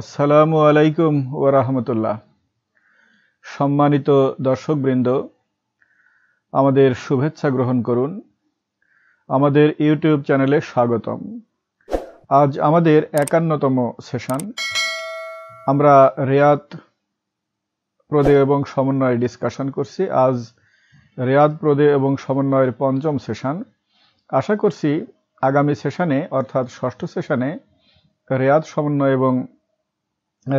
আসসালামু আলাইকুম ও রাহমতুল্লাহ সম্মানিত দর্শকবৃন্দ আমাদের শুভেচ্ছা গ্রহণ করুন আমাদের ইউটিউব চ্যানেলে স্বাগতম আজ আমাদের একান্নতম সেশন আমরা রেয়াত প্রদেয় এবং সমন্বয় ডিসকাশন করছি আজ রেয়াদ প্রদেয় এবং সমন্বয়ের পঞ্চম সেশন আশা করছি আগামী সেশনে অর্থাৎ ষষ্ঠ সেশনে রেয়াদ সমন্বয় এবং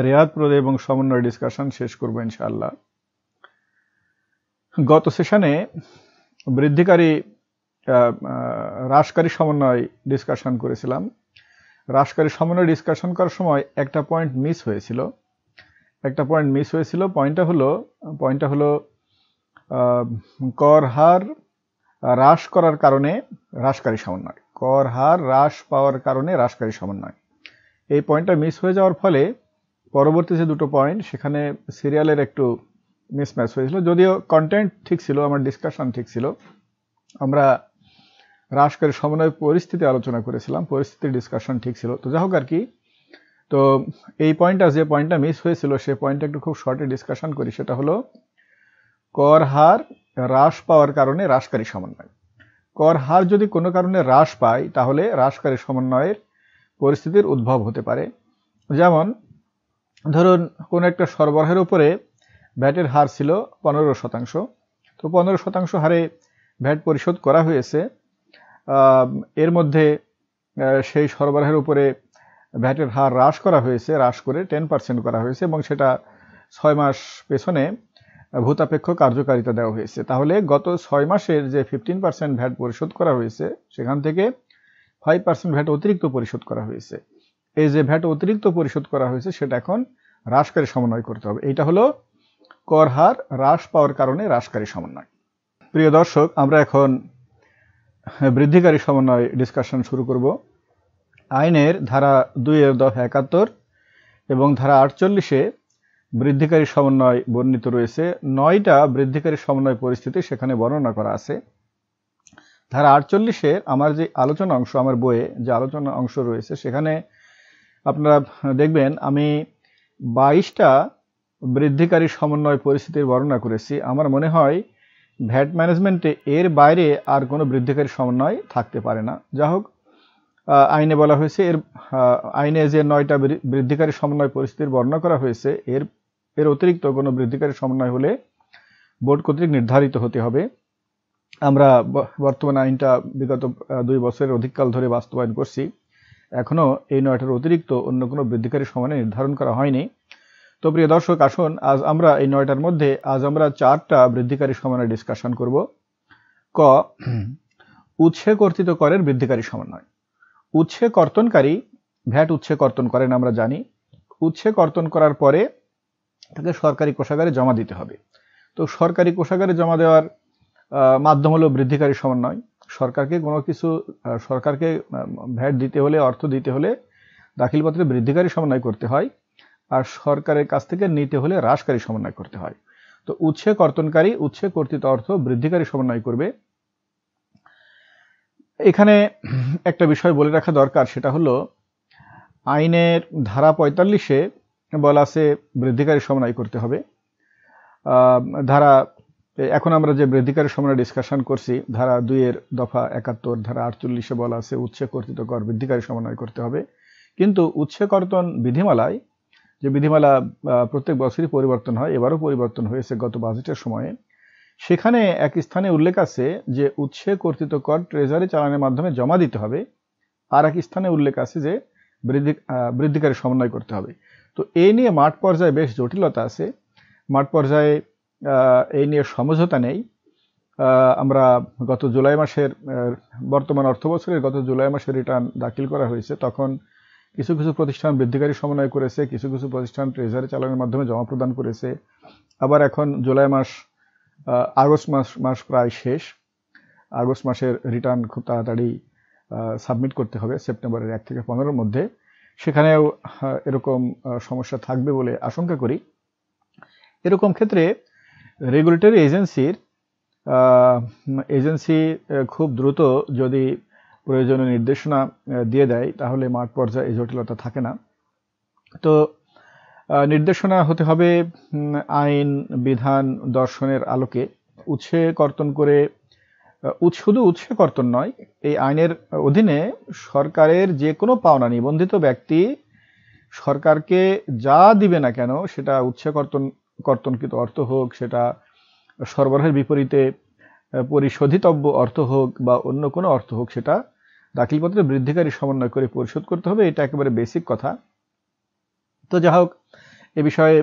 রেয়াদ প্রদে এবং সমন্বয় ডিসকাশন শেষ করবো ইনশাআল্লাহ গত সেশনে বৃদ্ধিকারী হ্রাসকারী সমন্বয় ডিসকাশন করেছিলাম হ্রাসকারী সমন্বয় ডিসকাশন করার সময় একটা পয়েন্ট মিস হয়েছিল একটা পয়েন্ট মিস হয়েছিল পয়েন্টটা হলো পয়েন্টটা হলো কর হার হ্রাস করার কারণে হ্রাসকারী সমন্বয় কর হার হ্রাস পাওয়ার কারণে হ্রাসকারী সমন্বয় এই পয়েন্টটা মিস হয়ে যাওয়ার ফলে পরবর্তী যে দুটো পয়েন্ট সেখানে সিরিয়ালের একটু মিসম্যাচ হয়েছিল যদিও কন্টেন্ট ঠিক ছিল আমার ডিসকাশন ঠিক ছিল আমরা হ্রাস করে সমন্বয় পরিস্থিতি আলোচনা করেছিলাম পরিস্থিতির ডিসকাশন ঠিক ছিল তো যাই হোক আর কি তো এই পয়েন্টটা যে পয়েন্টটা মিস হয়েছিল সে পয়েন্টটা একটু খুব শর্টে ডিসকাশন করি সেটা হলো কর হার হ্রাস পাওয়ার কারণে হ্রাসকারী সমন্বয় কর হার যদি কোনো কারণে হ্রাস পায় তাহলে হ্রাসকারী সমন্বয়ের পরিস্থিতির উদ্ভব হতে পারে যেমন ধরুন কোনো একটা সরবরাহের উপরে ভ্যাটের হার ছিল পনেরো শতাংশ তো পনেরো শতাংশ হারে ভ্যাট পরিশোধ করা হয়েছে এর মধ্যে সেই সরবরাহের উপরে ভ্যাটের হার হ্রাস করা হয়েছে হ্রাস করে টেন পার্সেন্ট করা হয়েছে এবং সেটা ছয় মাস পেছনে ভূতাপেক্ষ কার্যকারিতা দেওয়া হয়েছে তাহলে গত ছয় মাসের যে ফিফটিন পার্সেন্ট ভ্যাট পরিশোধ করা হয়েছে সেখান থেকে ফাইভ পার্সেন্ট ভ্যাট অতিরিক্ত পরিশোধ করা হয়েছে এই যে ভ্যাট অতিরিক্ত পরিশোধ করা হয়েছে সেটা এখন হ্রাসকারী সমন্বয় করতে হবে এটা হলো কর হার হ্রাস পাওয়ার কারণে হ্রাসকারী সমন্বয় প্রিয় দর্শক আমরা এখন বৃদ্ধিকারী সমন্বয় ডিসকাশন শুরু করব আইনের ধারা দুইয়ের দফ একাত্তর এবং ধারা আটচল্লিশে বৃদ্ধিকারী সমন্বয় বর্ণিত রয়েছে নয়টা বৃদ্ধিকারী সমন্বয় পরিস্থিতি সেখানে বর্ণনা করা আছে ধারা আটচল্লিশের আমার যে আলোচনা অংশ আমার বইয়ে যে আলোচনা অংশ রয়েছে সেখানে আপনারা দেখবেন আমি বাইশটা বৃদ্ধিকারী সমন্বয় পরিস্থিতির বর্ণনা করেছি আমার মনে হয় ভ্যাট ম্যানেজমেন্টে এর বাইরে আর কোনো বৃদ্ধিকারী সমন্বয় থাকতে পারে না যা হোক আইনে বলা হয়েছে এর আইনে যে নয়টা বৃদ্ধিকারী সমন্বয় পরিস্থিতির বর্ণনা করা হয়েছে এর এর অতিরিক্ত কোনো বৃদ্ধিকারী সমন্বয় হলে বোর্ড কর্তৃক নির্ধারিত হতে হবে আমরা বর্তমান আইনটা বিগত দুই বছরের অধিককাল ধরে বাস্তবায়ন করছি এখনও এই নয়টার অতিরিক্ত অন্য কোনো বৃদ্ধিকারী সমানে নির্ধারণ করা হয়নি তো প্রিয় দর্শক আসুন আজ আমরা এই নয়টার মধ্যে আজ আমরা চারটা বৃদ্ধিকারী সমানে ডিসকাশন করব ক উৎসে কর্তৃত করের বৃদ্ধিকারী সমন্বয় উৎসে কর্তনকারী ভ্যাট উৎসে কর্তন করেন আমরা জানি উৎসে কর্তন করার পরে তাকে সরকারি কোষাগারে জমা দিতে হবে তো সরকারি কোষাগারে জমা দেওয়ার মাধ্যম হলো বৃদ্ধিকারী সমন্বয় সরকারকে কোনো কিছু সরকারকে ভ্যাট দিতে হলে অর্থ দিতে হলে দাখিলপত্রে বৃদ্ধিকারী সমন্বয় করতে হয় আর সরকারের কাছ থেকে নিতে হলে হ্রাসকারী সমন্বয় করতে হয় তো উৎসে কর্তনকারী উৎসে কর্তৃত অর্থ বৃদ্ধিকারী সমন্বয় করবে এখানে একটা বিষয় বলে রাখা দরকার সেটা হলো আইনের ধারা পঁয়তাল্লিশে বলা আছে বৃদ্ধিকারী সমন্বয় করতে হবে ধারা এখন আমরা যে বৃদ্ধিকারী সময়ের ডিসকাশন করছি ধারা দুইয়ের দফা একাত্তর ধারা আটচল্লিশে বলা আছে উচ্ছে কর্তৃত কর বৃদ্ধিকারী সমন্বয় করতে হবে কিন্তু উচ্ছে কর্তন বিধিমালায় যে বিধিমালা প্রত্যেক বছরই পরিবর্তন হয় এবারও পরিবর্তন হয়েছে গত বাজেটের সময়ে সেখানে এক স্থানে উল্লেখ আছে যে উচ্ছে কর্তৃত কর ট্রেজারি চালানোর মাধ্যমে জমা দিতে হবে আর এক স্থানে উল্লেখ আছে যে বৃদ্ধি বৃদ্ধিকারী সমন্বয় করতে হবে তো এই নিয়ে মাঠ পর্যায়ে বেশ জটিলতা আছে মাঠ পর্যায়ে এই নিয়ে সমঝোতা নেই আমরা গত জুলাই মাসের বর্তমান অর্থ বছরের গত জুলাই মাসের রিটার্ন দাখিল করা হয়েছে তখন কিছু কিছু প্রতিষ্ঠান বৃদ্ধিকারী সমন্বয় করেছে কিছু কিছু প্রতিষ্ঠান ট্রেজারি চালানোর মাধ্যমে জমা প্রদান করেছে আবার এখন জুলাই মাস আগস্ট মাস মাস প্রায় শেষ আগস্ট মাসের রিটার্ন খুব তাড়াতাড়ি সাবমিট করতে হবে সেপ্টেম্বরের এক থেকে পনেরোর মধ্যে সেখানেও এরকম সমস্যা থাকবে বলে আশঙ্কা করি এরকম ক্ষেত্রে রেগুলেটরি এজেন্সির এজেন্সি খুব দ্রুত যদি প্রয়োজনীয় নির্দেশনা দিয়ে দেয় তাহলে মাঠ পর্যায়ে এই জটিলতা থাকে না তো নির্দেশনা হতে হবে আইন বিধান দর্শনের আলোকে উৎসে কর্তন করে শুধু উৎসে কর্তন নয় এই আইনের অধীনে সরকারের যে কোনো পাওনা নিবন্ধিত ব্যক্তি সরকারকে যা দিবে না কেন সেটা উৎসে কর্তন কর্তনকৃত অর্থ হোক সেটা সরবরাহের বিপরীতে পরিশোধিতব্য অর্থ হোক বা অন্য কোনো অর্থ হোক সেটা দাখিলপত্রে বৃদ্ধিকারী সমন্বয় করে পরিশোধ করতে হবে এটা একেবারে বেসিক কথা তো যা হোক এ বিষয়ে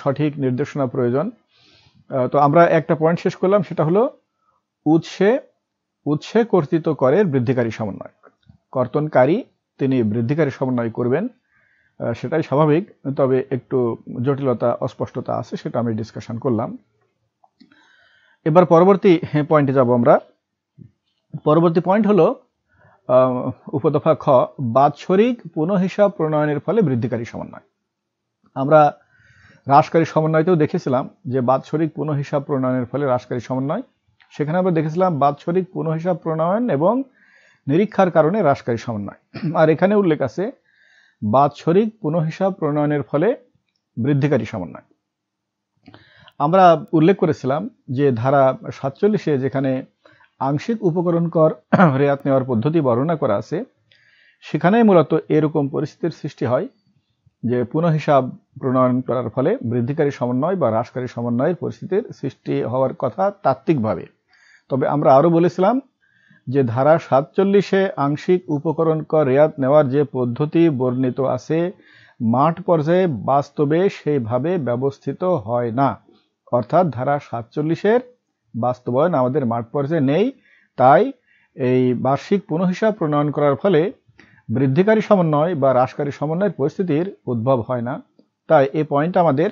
সঠিক নির্দেশনা প্রয়োজন তো আমরা একটা পয়েন্ট শেষ করলাম সেটা হলো উৎসে উৎসে কর্তৃত্ব করের বৃদ্ধিকারী সমন্বয় কর্তনকারী তিনি বৃদ্ধিকারী সমন্বয় করবেন সেটাই স্বাভাবিক তবে একটু জটিলতা অস্পষ্টতা আছে সেটা আমি ডিসকাশন করলাম এবার পরবর্তী পয়েন্টে হ্যাঁ, যাব আমরা পরবর্তী পয়েন্ট হলো উপদফা খ বাৎসরিক পুনঃহিসাব প্রণয়নের ফলে বৃদ্ধিকারী সমন্বয় আমরা হ্রাসকারী সমন্বয়তেও দেখেছিলাম যে বাৎসরিক পুনঃহিসাব প্রণয়নের ফলে হ্রাসকারী সমন্বয় সেখানে আমরা দেখেছিলাম বাৎসরিক পুনঃহিসাব প্রণয়ন এবং নিরীক্ষার কারণে হ্রাসকারী সমন্বয় আর এখানে উল্লেখ আছে বাৎসরিক পুনঃহিসাব প্রণয়নের ফলে বৃদ্ধিকারী সমন্বয় আমরা উল্লেখ করেছিলাম যে ধারা সাতচল্লিশে যেখানে আংশিক উপকরণ কর রেয়াত নেওয়ার পদ্ধতি বর্ণনা করা আছে সেখানে মূলত এরকম পরিস্থিতির সৃষ্টি হয় যে পুনঃহিসাব প্রণয়ন করার ফলে বৃদ্ধিকারী সমন্বয় বা হ্রাসকারী সমন্বয়ের পরিস্থিতির সৃষ্টি হওয়ার কথা তাত্ত্বিকভাবে তবে আমরা আরও বলেছিলাম যে ধারা সাতচল্লিশে আংশিক উপকরণ কর রেয়াত নেওয়ার যে পদ্ধতি বর্ণিত আছে মাঠ পর্যায়ে বাস্তবে সেইভাবে ব্যবস্থিত হয় না অর্থাৎ ধারা সাতচল্লিশের বাস্তবায়ন আমাদের মাঠ পর্যায়ে নেই তাই এই বার্ষিক পুনঃহিসাব প্রণয়ন করার ফলে বৃদ্ধিকারী সমন্বয় বা হ্রাসকারী সমন্বয়ের পরিস্থিতির উদ্ভব হয় না তাই এই পয়েন্ট আমাদের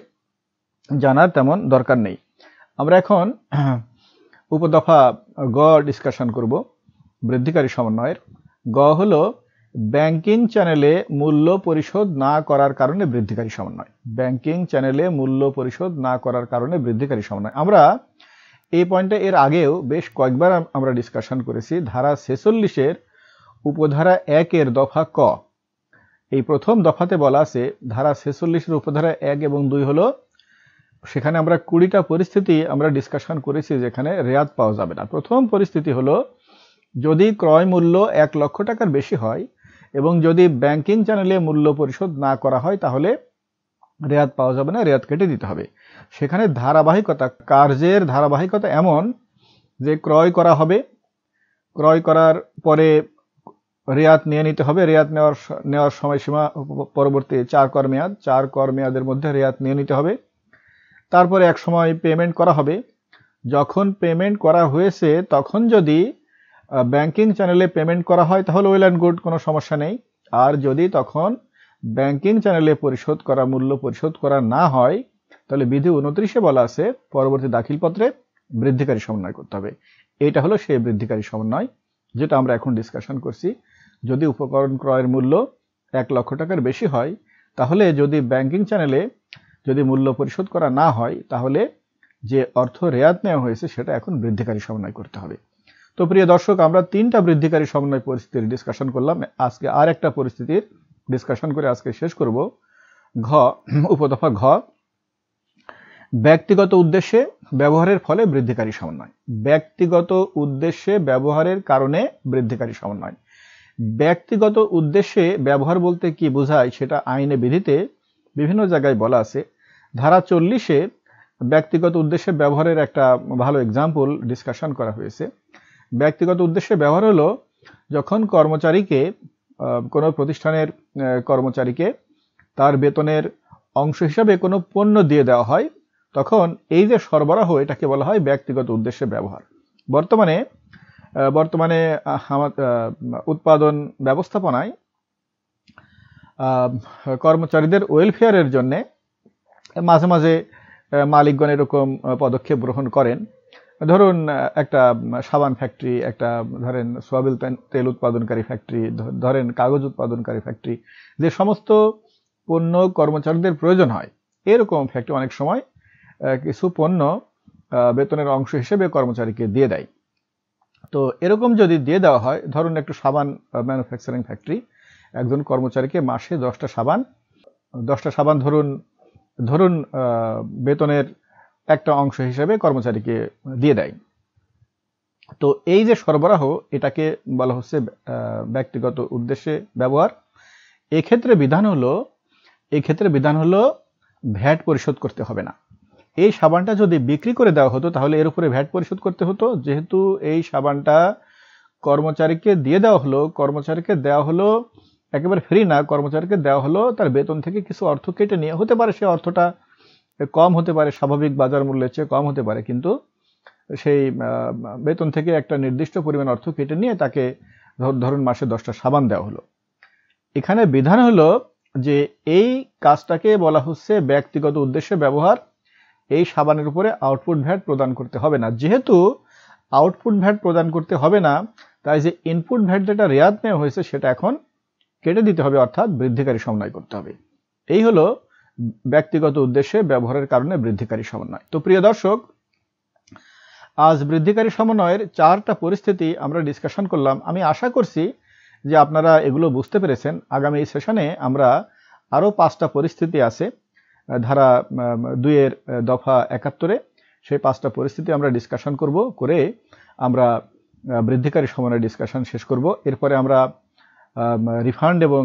জানার তেমন দরকার নেই আমরা এখন উপদফা গ ডিসকাশন করব বৃদ্ধিকারী সমন্বয়ের গ হলো ব্যাংকিং চ্যানেলে মূল্য পরিশোধ না করার কারণে বৃদ্ধিকারী সমন্বয় ব্যাংকিং চ্যানেলে মূল্য পরিশোধ না করার কারণে বৃদ্ধিকারী সমন্বয় আমরা এই পয়েন্টে এর আগেও বেশ কয়েকবার আমরা ডিসকাশন করেছি ধারা ছেচল্লিশের উপধারা একের দফা ক এই প্রথম দফাতে বলা আছে ধারা ছেচল্লিশের উপধারা এক এবং দুই হলো সেখানে আমরা কুড়িটা পরিস্থিতি আমরা ডিসকাশন করেছি যেখানে রেয়াত পাওয়া যাবে না প্রথম পরিস্থিতি হলো যদি ক্রয় মূল্য এক লক্ষ টাকার বেশি হয় এবং যদি ব্যাংকিং চ্যানেলে মূল্য পরিশোধ না করা হয় তাহলে রেয়াত পাওয়া যাবে না রেয়াত কেটে দিতে হবে সেখানে ধারাবাহিকতা কার্যের ধারাবাহিকতা এমন যে ক্রয় করা হবে ক্রয় করার পরে রেয়াত নিয়ে নিতে হবে রেয়াত নেওয়ার নেওয়ার সময়সীমা পরবর্তী চার কর মেয়াদ চার কর মেয়াদের মধ্যে রেয়াত নিয়ে নিতে হবে তারপরে এক সময় পেমেন্ট করা হবে যখন পেমেন্ট করা হয়েছে তখন যদি ব্যাংকিং চ্যানেলে পেমেন্ট করা হয় তাহলে ওয়েল অ্যান্ড গুড কোনো সমস্যা নেই আর যদি তখন ব্যাংকিং চ্যানেলে পরিশোধ করা মূল্য পরিশোধ করা না হয় তাহলে বিধি উনত্রিশে বলা আছে পরবর্তী দাখিলপত্রে বৃদ্ধিকারী সমন্বয় করতে হবে এটা হলো সেই বৃদ্ধিকারী সমন্বয় যেটা আমরা এখন ডিসকাশন করছি যদি উপকরণ ক্রয়ের মূল্য এক লক্ষ টাকার বেশি হয় তাহলে যদি ব্যাংকিং চ্যানেলে যদি মূল্য পরিশোধ করা না হয় তাহলে যে অর্থ রেয়াত নেওয়া হয়েছে সেটা এখন বৃদ্ধিকারী সমন্বয় করতে হবে তো প্রিয় দর্শক আমরা তিনটা বৃদ্ধিকারী সমন্বয় পরিস্থিতির ডিসকাশন করলাম আজকে আর একটা পরিস্থিতির ডিসকাশন করে আজকে শেষ করব ঘ উপদফা ঘ ব্যক্তিগত উদ্দেশ্যে ব্যবহারের ফলে বৃদ্ধিকারী সমন্বয় ব্যক্তিগত উদ্দেশ্যে ব্যবহারের কারণে বৃদ্ধিকারী সমন্বয় ব্যক্তিগত উদ্দেশ্যে ব্যবহার বলতে কি বোঝায় সেটা আইনে বিধিতে বিভিন্ন জায়গায় বলা আছে ধারা চল্লিশে ব্যক্তিগত উদ্দেশ্যে ব্যবহারের একটা ভালো এক্সাম্পল ডিসকাশন করা হয়েছে ব্যক্তিগত উদ্দেশ্যে ব্যবহার হলো যখন কর্মচারীকে কোনো প্রতিষ্ঠানের কর্মচারীকে তার বেতনের অংশ হিসাবে কোনো পণ্য দিয়ে দেওয়া হয় তখন এই যে সরবরাহ এটাকে বলা হয় ব্যক্তিগত উদ্দেশ্যে ব্যবহার বর্তমানে বর্তমানে উৎপাদন ব্যবস্থাপনায় কর্মচারীদের ওয়েলফেয়ারের জন্যে মাঝে মাঝে মালিকগণ এরকম পদক্ষেপ গ্রহণ করেন ধরুন একটা সাবান ফ্যাক্টরি একটা ধরেন সোয়াবিল তেল উৎপাদনকারী ফ্যাক্টরি ধরেন কাগজ উৎপাদনকারী ফ্যাক্টরি যে সমস্ত পণ্য কর্মচারীদের প্রয়োজন হয় এরকম ফ্যাক্টরি অনেক সময় কিছু পণ্য বেতনের অংশ হিসেবে কর্মচারীকে দিয়ে দেয় তো এরকম যদি দিয়ে দেওয়া হয় ধরুন একটু সাবান ম্যানুফ্যাকচারিং ফ্যাক্টরি একজন কর্মচারীকে মাসে দশটা সাবান দশটা সাবান ধরুন ধরুন বেতনের একটা অংশ হিসেবে কর্মচারীকে দিয়ে দেয় তো এই যে সরবরাহ এটাকে বলা হচ্ছে ব্যক্তিগত উদ্দেশ্যে ব্যবহার এক্ষেত্রে বিধান হলো এক্ষেত্রে বিধান হলো ভ্যাট পরিশোধ করতে হবে না এই সাবানটা যদি বিক্রি করে দেওয়া হতো তাহলে এর উপরে ভ্যাট পরিশোধ করতে হতো যেহেতু এই সাবানটা কর্মচারীকে দিয়ে দেওয়া হলো কর্মচারীকে দেওয়া হলো একেবারে ফ্রি না কর্মচারীকে দেওয়া হলো তার বেতন থেকে কিছু অর্থ কেটে নিয়ে হতে পারে সে অর্থটা কম হতে পারে স্বাভাবিক বাজার মূল্যের চেয়ে কম হতে পারে কিন্তু সেই বেতন থেকে একটা নির্দিষ্ট পরিমাণ অর্থ কেটে নিয়ে তাকে ধরুন মাসে দশটা সাবান দেওয়া হলো এখানে বিধান হলো যে এই কাজটাকে বলা হচ্ছে ব্যক্তিগত উদ্দেশ্যে ব্যবহার এই সাবানের উপরে আউটপুট ভ্যাট প্রদান করতে হবে না যেহেতু আউটপুট ভ্যাট প্রদান করতে হবে না তাই যে ইনপুট ভ্যাট যেটা রেয়াত নেওয়া হয়েছে সেটা এখন কেটে দিতে হবে অর্থাৎ বৃদ্ধিকারী সমন্বয় করতে হবে এই হলো ব্যক্তিগত উদ্দেশ্যে ব্যবহারের কারণে বৃদ্ধিকারী সমন্বয় তো প্রিয় দর্শক আজ বৃদ্ধিকারী সমন্বয়ের চারটা পরিস্থিতি আমরা ডিসকাশন করলাম আমি আশা করছি যে আপনারা এগুলো বুঝতে পেরেছেন আগামী সেশনে আমরা আরও পাঁচটা পরিস্থিতি আছে ধারা দুইয়ের দফা একাত্তরে সেই পাঁচটা পরিস্থিতি আমরা ডিসকাশন করব করে আমরা বৃদ্ধিকারী সমন্বয়ের ডিসকাশন শেষ করব এরপরে আমরা রিফান্ড এবং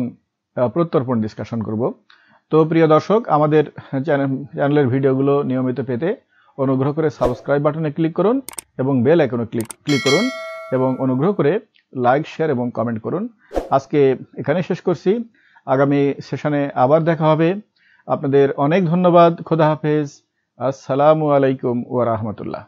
প্রত্যর্পণ ডিসকাশন করব তো প্রিয় দর্শক আমাদের চ্যানেলের ভিডিওগুলো নিয়মিত পেতে অনুগ্রহ করে সাবস্ক্রাইব বাটনে ক্লিক করুন এবং বেল আইকনে ক্লিক ক্লিক করুন এবং অনুগ্রহ করে লাইক শেয়ার এবং কমেন্ট করুন আজকে এখানে শেষ করছি আগামী সেশনে আবার দেখা হবে আপনাদের অনেক ধন্যবাদ খোদা হাফেজ আসসালামু আলাইকুম ওয়া রাহমাতুল্লাহ